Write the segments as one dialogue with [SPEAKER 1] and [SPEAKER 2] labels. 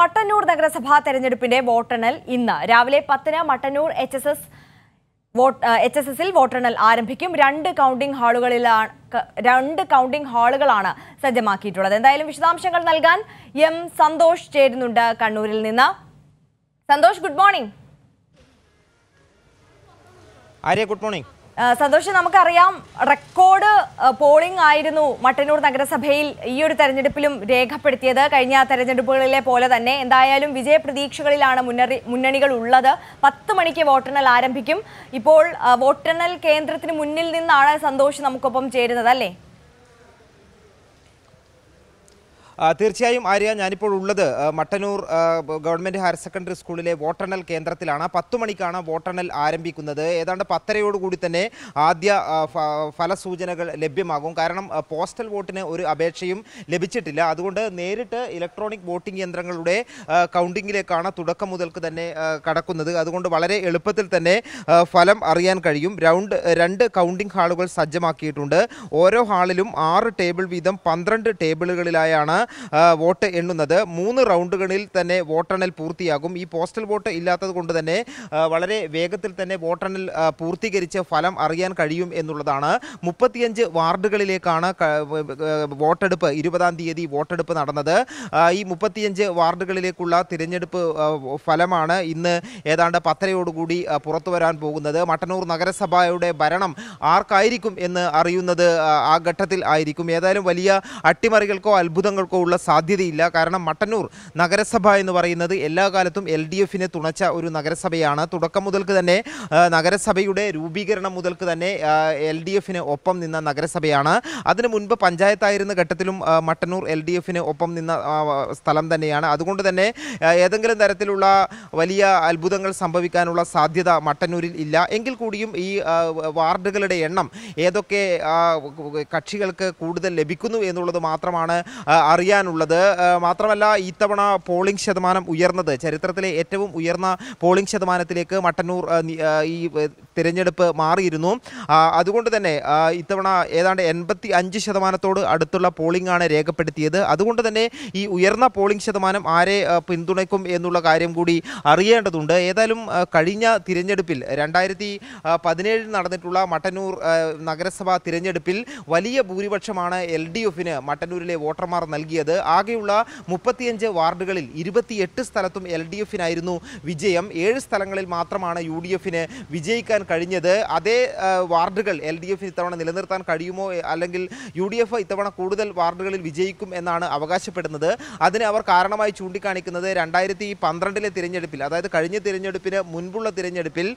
[SPEAKER 1] മട്ടന്നൂർ നഗരസഭാ തെരഞ്ഞെടുപ്പിന്റെ വോട്ടെണ്ണൽ ഇന്ന് രാവിലെ പത്തിന് Mattannur H S S H S എസിൽ വോട്ടെണ്ണൽ ആരംഭിക്കും രണ്ട് കൗണ്ടിംഗ് ഹാളുകളിലാണ് രണ്ട് കൗണ്ടിംഗ് ഹാളുകളാണ് സജ്ജമാക്കിയിട്ടുള്ളത് എന്തായാലും വിശദാംശങ്ങൾ നൽകാൻ എം സന്തോഷ് ചേരുന്നുണ്ട് കണ്ണൂരിൽ നിന്ന് Santhosh good morning Arya good morning Santhosh നമുക്കറിയാം റെക്കോർഡ് പോളിംഗ് ആയിരുന്നു മട്ടന്നൂർ നഗരസഭയിൽ ഈ ഒരു തെരഞ്ഞെടുപ്പിലും രേഖപ്പെടുത്തിയത് കഴിഞ്ഞ തെരഞ്ഞെടുപ്പുകളിലെ പോലെ തന്നെ എന്തായാലും വിജയപ്രതീക്ഷകളിലാണ് മുന്നറി മുന്നണികൾ ഉള്ളത് പത്ത് മണിക്ക് വോട്ടെണ്ണൽ ആരംഭിക്കും ഇപ്പോൾ വോട്ടെണ്ണൽ കേന്ദ്രത്തിന് മുന്നിൽ നിന്നാണ് സന്തോഷ് നമുക്കൊപ്പം ചേരുന്നത് അല്ലേ
[SPEAKER 2] തീർച്ചയായും ആര്യ ഞാനിപ്പോൾ ഉള്ളത് മട്ടന്നൂർ ഗവൺമെൻറ് ഹയർ സെക്കൻഡറി സ്കൂളിലെ വോട്ടെണ്ണൽ കേന്ദ്രത്തിലാണ് പത്ത് മണിക്കാണ് വോട്ടെണ്ണൽ ആരംഭിക്കുന്നത് ഏതാണ്ട് പത്തരയോടുകൂടി തന്നെ ആദ്യ ഫലസൂചനകൾ ലഭ്യമാകും കാരണം പോസ്റ്റൽ വോട്ടിന് ഒരു അപേക്ഷയും ലഭിച്ചിട്ടില്ല അതുകൊണ്ട് നേരിട്ട് ഇലക്ട്രോണിക് വോട്ടിംഗ് യന്ത്രങ്ങളുടെ കൗണ്ടിങ്ങിലേക്കാണ് തുടക്കം മുതൽക്ക് തന്നെ കടക്കുന്നത് അതുകൊണ്ട് വളരെ എളുപ്പത്തിൽ തന്നെ ഫലം അറിയാൻ കഴിയും രൗണ്ട് രണ്ട് കൗണ്ടിംഗ് ഹാളുകൾ സജ്ജമാക്കിയിട്ടുണ്ട് ഓരോ ഹാളിലും ആറ് ടേബിൾ വീതം പന്ത്രണ്ട് ടേബിളുകളിലായാണ് വോട്ട് എണ്ണുന്നത് മൂന്ന് റൗണ്ടുകളിൽ തന്നെ വോട്ടെണ്ണൽ പൂർത്തിയാകും ഈ പോസ്റ്റൽ വോട്ട് ഇല്ലാത്തത് കൊണ്ട് തന്നെ വളരെ വേഗത്തിൽ തന്നെ വോട്ടെണ്ണൽ പൂർത്തീകരിച്ച് ഫലം അറിയാൻ കഴിയും എന്നുള്ളതാണ് മുപ്പത്തിയഞ്ച് വാർഡുകളിലേക്കാണ് വോട്ടെടുപ്പ് ഇരുപതാം തീയതി വോട്ടെടുപ്പ് നടന്നത് ഈ മുപ്പത്തിയഞ്ച് വാർഡുകളിലേക്കുള്ള തിരഞ്ഞെടുപ്പ് ഫലമാണ് ഇന്ന് ഏതാണ്ട് പത്തരയോടുകൂടി പുറത്തു വരാൻ പോകുന്നത് മട്ടന്നൂർ നഗരസഭയുടെ ഭരണം ആർക്കായിരിക്കും എന്ന് അറിയുന്നത് ആ ഘട്ടത്തിൽ ആയിരിക്കും ഏതായാലും വലിയ അട്ടിമറികൾക്കോ അത്ഭുതങ്ങൾക്കോ ഉള്ള സാധ്യതയില്ല കാരണം മട്ടന്നൂർ നഗരസഭ എന്ന് പറയുന്നത് എല്ലാ കാലത്തും എൽ ഡി എഫിനെ തുണച്ച ഒരു നഗരസഭയാണ് തുടക്കം മുതൽക്ക് തന്നെ നഗരസഭയുടെ രൂപീകരണം മുതൽക്ക് തന്നെ എൽ ഡി എഫിന് ഒപ്പം നിന്ന നഗരസഭയാണ് അതിനു മുൻപ് പഞ്ചായത്തായിരുന്ന ഘട്ടത്തിലും മട്ടന്നൂർ എൽ ഡി എഫിന് ഒപ്പം നിന്ന സ്ഥലം തന്നെയാണ് അതുകൊണ്ട് തന്നെ ഏതെങ്കിലും തരത്തിലുള്ള വലിയ അത്ഭുതങ്ങൾ സംഭവിക്കാനുള്ള സാധ്യത മട്ടന്നൂരിൽ ഇല്ല എങ്കിൽ കൂടിയും ഈ വാർഡുകളുടെ എണ്ണം ഏതൊക്കെ കക്ഷികൾക്ക് കൂടുതൽ ലഭിക്കുന്നു എന്നുള്ളത് മാത്രമാണ് അറിയാൻ അറിയാനുള്ളത് മാത്രമല്ല ഇത്തവണ പോളിംഗ് ശതമാനം ഉയർന്നത് ചരിത്രത്തിലെ ഏറ്റവും ഉയർന്ന പോളിംഗ് ശതമാനത്തിലേക്ക് മട്ടന്നൂർ ഈ തിരഞ്ഞെടുപ്പ് മാറിയിരുന്നു അതുകൊണ്ട് തന്നെ ഇത്തവണ ഏതാണ്ട് എൺപത്തി അഞ്ച് ശതമാനത്തോട് അടുത്തുള്ള പോളിംഗ് ആണ് രേഖപ്പെടുത്തിയത് അതുകൊണ്ട് തന്നെ ഈ ഉയർന്ന പോളിംഗ് ശതമാനം ആരെ പിന്തുണയ്ക്കും എന്നുള്ള കാര്യം കൂടി അറിയേണ്ടതുണ്ട് ഏതായാലും കഴിഞ്ഞ തിരഞ്ഞെടുപ്പിൽ രണ്ടായിരത്തി പതിനേഴിൽ നടന്നിട്ടുള്ള മട്ടന്നൂർ നഗരസഭാ തിരഞ്ഞെടുപ്പിൽ വലിയ ഭൂരിപക്ഷമാണ് എൽ ഡി എഫിന് മട്ടന്നൂരിലെ വോട്ടർമാർ നൽകിയത് നേടിയത് ആകെയുള്ള മുപ്പത്തിയഞ്ച് വാർഡുകളിൽ ഇരുപത്തിയെട്ട് സ്ഥലത്തും എൽ ഡി എഫിനായിരുന്നു വിജയം ഏഴ് സ്ഥലങ്ങളിൽ മാത്രമാണ് യു ഡി എഫിന് വിജയിക്കാൻ കഴിഞ്ഞത് അതേ വാർഡുകൾ എൽ ഡി എഫിന് ഇത്തവണ നിലനിർത്താൻ കഴിയുമോ അല്ലെങ്കിൽ യു ഡി എഫ് ഇത്തവണ കൂടുതൽ വാർഡുകളിൽ വിജയിക്കും എന്നാണ് അവകാശപ്പെടുന്നത് അതിന് അവർ കാരണമായി ചൂണ്ടിക്കാണിക്കുന്നത് രണ്ടായിരത്തി പന്ത്രണ്ടിലെ തിരഞ്ഞെടുപ്പിൽ അതായത് കഴിഞ്ഞ തിരഞ്ഞെടുപ്പിന് മുൻപുള്ള തിരഞ്ഞെടുപ്പിൽ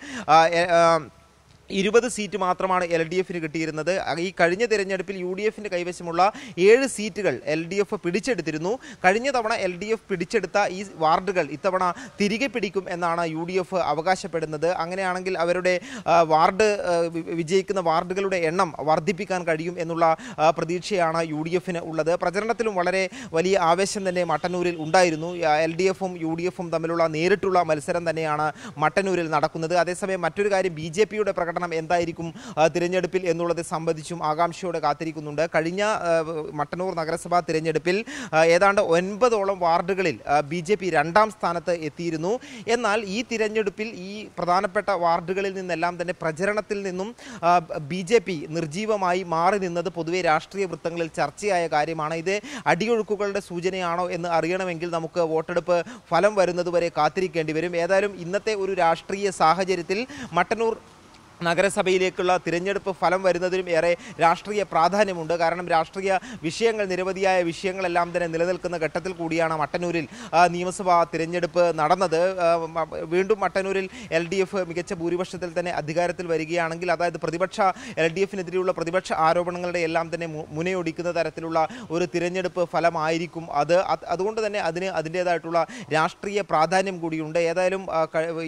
[SPEAKER 2] ഇരുപത് സീറ്റ് മാത്രമാണ് എൽ ഡി എഫിന് കിട്ടിയിരുന്നത് ഈ കഴിഞ്ഞ തിരഞ്ഞെടുപ്പിൽ യു ഡി എഫിൻ്റെ കൈവശമുള്ള ഏഴ് സീറ്റുകൾ എൽ ഡി എഫ് പിടിച്ചെടുത്തിരുന്നു കഴിഞ്ഞ തവണ എൽ ഡി എഫ് പിടിച്ചെടുത്ത ഈ വാർഡുകൾ ഇത്തവണ തിരികെ പിടിക്കും എന്നാണ് യു ഡി എഫ് അവകാശപ്പെടുന്നത് അങ്ങനെയാണെങ്കിൽ അവരുടെ വാർഡ് വിജയിക്കുന്ന വാർഡുകളുടെ എണ്ണം വർദ്ധിപ്പിക്കാൻ കഴിയും എന്നുള്ള പ്രതീക്ഷയാണ് യു ഡി എഫിന് ഉള്ളത് പ്രചരണത്തിലും വളരെ വലിയ ആവേശം തന്നെ മട്ടന്നൂരിൽ ഉണ്ടായിരുന്നു എൽ ഡി എഫും യു ഡി എഫും തമ്മിലുള്ള നേരിട്ടുള്ള മത്സരം തന്നെയാണ് മട്ടന്നൂരിൽ നടക്കുന്നത് അതേസമയം മറ്റൊരു കാര്യം ബി ജെ പിയുടെ പ്രകടനം പ്രകടനം എന്തായിരിക്കും തിരഞ്ഞെടുപ്പിൽ എന്നുള്ളത് സംബന്ധിച്ചും ആകാംക്ഷയോടെ കാത്തിരിക്കുന്നുണ്ട് കഴിഞ്ഞ മട്ടന്നൂർ നഗരസഭാ തിരഞ്ഞെടുപ്പിൽ ഏതാണ്ട് ഒൻപതോളം വാർഡുകളിൽ ബി ജെ പി രണ്ടാം സ്ഥാനത്ത് എത്തിയിരുന്നു എന്നാൽ ഈ തിരഞ്ഞെടുപ്പിൽ ഈ പ്രധാനപ്പെട്ട വാർഡുകളിൽ നിന്നെല്ലാം തന്നെ പ്രചരണത്തിൽ നിന്നും ബി ജെ പി നിർജീവമായി മാറി നിന്നത് പൊതുവെ രാഷ്ട്രീയ വൃത്തങ്ങളിൽ ചർച്ചയായ കാര്യമാണ് ഇത് അടിയൊഴുക്കുകളുടെ സൂചനയാണോ എന്ന് അറിയണമെങ്കിൽ നമുക്ക് വോട്ടെടുപ്പ് ഫലം വരുന്നതുവരെ കാത്തിരിക്കേണ്ടി വരും ഏതായാലും ഇന്നത്തെ ഒരു രാഷ്ട്രീയ സാഹചര്യത്തിൽ മട്ടന്നൂർ നഗരസഭയിലേക്കുള്ള തിരഞ്ഞെടുപ്പ് ഫലം വരുന്നതിനും ഏറെ രാഷ്ട്രീയ പ്രാധാന്യമുണ്ട് കാരണം രാഷ്ട്രീയ വിഷയങ്ങൾ നിരവധിയായ വിഷയങ്ങളെല്ലാം തന്നെ നിലനിൽക്കുന്ന ഘട്ടത്തിൽ കൂടിയാണ് മട്ടന്നൂരിൽ നിയമസഭാ തിരഞ്ഞെടുപ്പ് നടന്നത് വീണ്ടും മട്ടന്നൂരിൽ എൽ ഡി എഫ് മികച്ച ഭൂരിപക്ഷത്തിൽ തന്നെ അധികാരത്തിൽ വരികയാണെങ്കിൽ അതായത് പ്രതിപക്ഷ എൽ ഡി എഫിനെതിരെയുള്ള പ്രതിപക്ഷ ആരോപണങ്ങളുടെ എല്ലാം തന്നെ മുനയൊടിക്കുന്ന തരത്തിലുള്ള ഒരു തിരഞ്ഞെടുപ്പ് ഫലമായിരിക്കും അത് അതുകൊണ്ട് തന്നെ അതിന് അതിൻ്റേതായിട്ടുള്ള രാഷ്ട്രീയ പ്രാധാന്യം കൂടിയുണ്ട് ഏതായാലും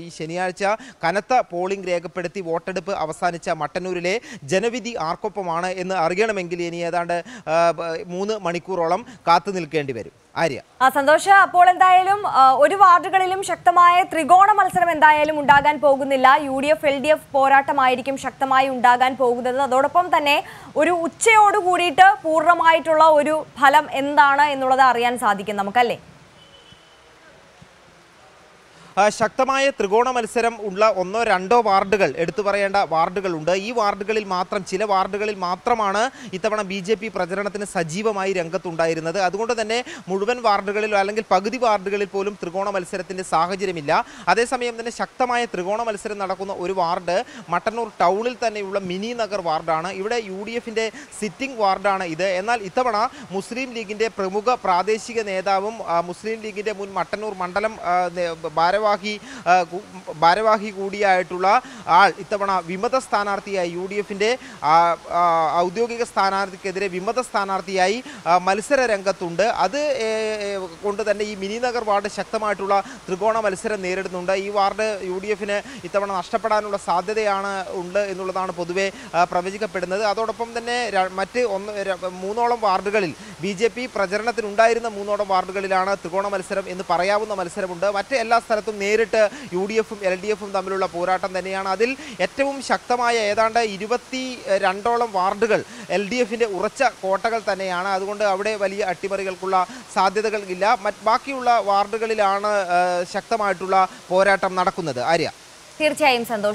[SPEAKER 2] ഈ ശനിയാഴ്ച കനത്ത പോളിംഗ് രേഖപ്പെടുത്തി വോട്ടെടുപ്പ് തെരഞ്ഞെടുപ്പ് അവസാനിച്ച മട്ടന്നൂരിലെ ജനവിധി ആർക്കൊപ്പമാണ് എന്ന് അറിയണമെങ്കിൽ ഇനി ഏതാണ്ട് മൂന്ന് മണിക്കൂറോളം കാത്തു നിൽക്കേണ്ടി വരും ആര്യ
[SPEAKER 1] ആ സന്തോഷ അപ്പോൾ എന്തായാലും ഒരു വാർഡുകളിലും ശക്തമായ ത്രികോണ മത്സരം എന്തായാലും ഉണ്ടാകാൻ പോകുന്നില്ല U D F L D F പോരാട്ടമായിരിക്കും ശക്തമായി ഉണ്ടാകാൻ പോകുന്നത് അതോടൊപ്പം തന്നെ ഒരു ഉച്ചയോട് പൂർണ്ണമായിട്ടുള്ള ഒരു ഫലം എന്താണ് എന്നുള്ളത് അറിയാൻ സാധിക്കും നമുക്കല്ലേ
[SPEAKER 2] ശക്തമായ ത്രികോണ മത്സരം ഉള്ള ഒന്നോ രണ്ടോ വാർഡുകൾ എടുത്തു പറയേണ്ട വാർഡുകളുണ്ട് ഈ വാർഡുകളിൽ മാത്രം ചില വാർഡുകളിൽ മാത്രമാണ് ഇത്തവണ ബി ജെ പി പ്രചരണത്തിന് സജീവമായി രംഗത്തുണ്ടായിരുന്നത് അതുകൊണ്ട് തന്നെ മുഴുവൻ വാർഡുകളിലോ അല്ലെങ്കിൽ പകുതി വാർഡുകളിൽ പോലും ത്രികോണ മത്സരത്തിൻ്റെ സാഹചര്യമില്ല അതേസമയം തന്നെ ശക്തമായ ത്രികോണ മത്സരം നടക്കുന്ന ഒരു വാർഡ് മട്ടന്നൂർ ടൗണിൽ തന്നെയുള്ള മിനി നഗർ വാർഡാണ് ഇവിടെ യു ഡി എഫിൻ്റെ സിറ്റിംഗ് വാർഡാണ് ഇത് എന്നാൽ ഇത്തവണ മുസ്ലിം ലീഗിൻ്റെ പ്രമുഖ പ്രാദേശിക നേതാവും മുസ്ലിം ലീഗിൻ്റെ മുൻ മട്ടന്നൂർ മണ്ഡലം ഭാരവ ഭാരവാഹി ഭാരവാഹി കൂടിയായിട്ടുള്ള ആൾ ഇത്തവണ വിമത സ്ഥാനാർത്ഥിയായി യു ഡി എഫിൻ്റെ ഔദ്യോഗിക സ്ഥാനാർത്ഥിക്കെതിരെ വിമത സ്ഥാനാർത്ഥിയായി മത്സര രംഗത്തുണ്ട് അത് കൊണ്ട് തന്നെ ഈ മിനി നഗർ വാർഡ് ശക്തമായിട്ടുള്ള ത്രികോണ മത്സരം നേരിടുന്നുണ്ട് ഈ വാർഡ് യു ഡി എഫിന് ഇത്തവണ നഷ്ടപ്പെടാനുള്ള സാധ്യതയാണ് ഉണ്ട് എന്നുള്ളതാണ് പൊതുവെ പ്രവചിക്കപ്പെടുന്നത് അതോടൊപ്പം തന്നെ മറ്റ് ഒന്ന് മൂന്നോളം വാർഡുകളിൽ ബി ജെ പി പ്രചരണത്തിനുണ്ടായിരുന്ന മൂന്നോളം വാർഡുകളിലാണ് ത്രികോണ മത്സരം എന്ന് പറയാവുന്ന മത്സരമുണ്ട് മറ്റ് എല്ലാ സ്ഥലത്തും ഭാഗത്തും നേരിട്ട് യു ഡി എഫും എൽ ഡി എഫും തമ്മിലുള്ള പോരാട്ടം തന്നെയാണ് അതിൽ ഏറ്റവും ശക്തമായ ഏതാണ്ട് ഇരുപത്തി രണ്ടോളം വാർഡുകൾ എൽ ഡി എഫിൻ്റെ ഉറച്ച കോട്ടകൾ തന്നെയാണ് അതുകൊണ്ട് അവിടെ വലിയ അട്ടിമറികൾക്കുള്ള സാധ്യതകൾ ഇല്ല ബാക്കിയുള്ള വാർഡുകളിലാണ് ശക്തമായിട്ടുള്ള പോരാട്ടം നടക്കുന്നത് ആര്യ തീർച്ചയായും സന്തോഷം